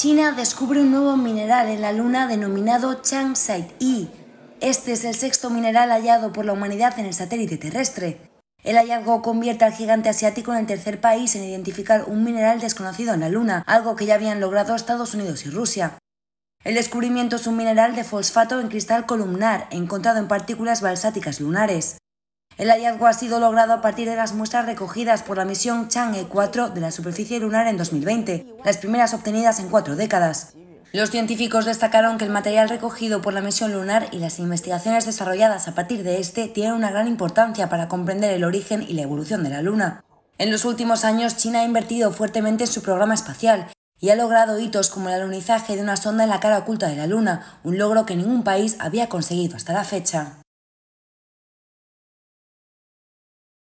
China descubre un nuevo mineral en la Luna denominado Changsite i Este es el sexto mineral hallado por la humanidad en el satélite terrestre. El hallazgo convierte al gigante asiático en el tercer país en identificar un mineral desconocido en la Luna, algo que ya habían logrado Estados Unidos y Rusia. El descubrimiento es un mineral de fosfato en cristal columnar, encontrado en partículas balsáticas lunares. El hallazgo ha sido logrado a partir de las muestras recogidas por la misión Chang'e 4 de la superficie lunar en 2020, las primeras obtenidas en cuatro décadas. Los científicos destacaron que el material recogido por la misión lunar y las investigaciones desarrolladas a partir de este tienen una gran importancia para comprender el origen y la evolución de la Luna. En los últimos años, China ha invertido fuertemente en su programa espacial y ha logrado hitos como el alunizaje de una sonda en la cara oculta de la Luna, un logro que ningún país había conseguido hasta la fecha.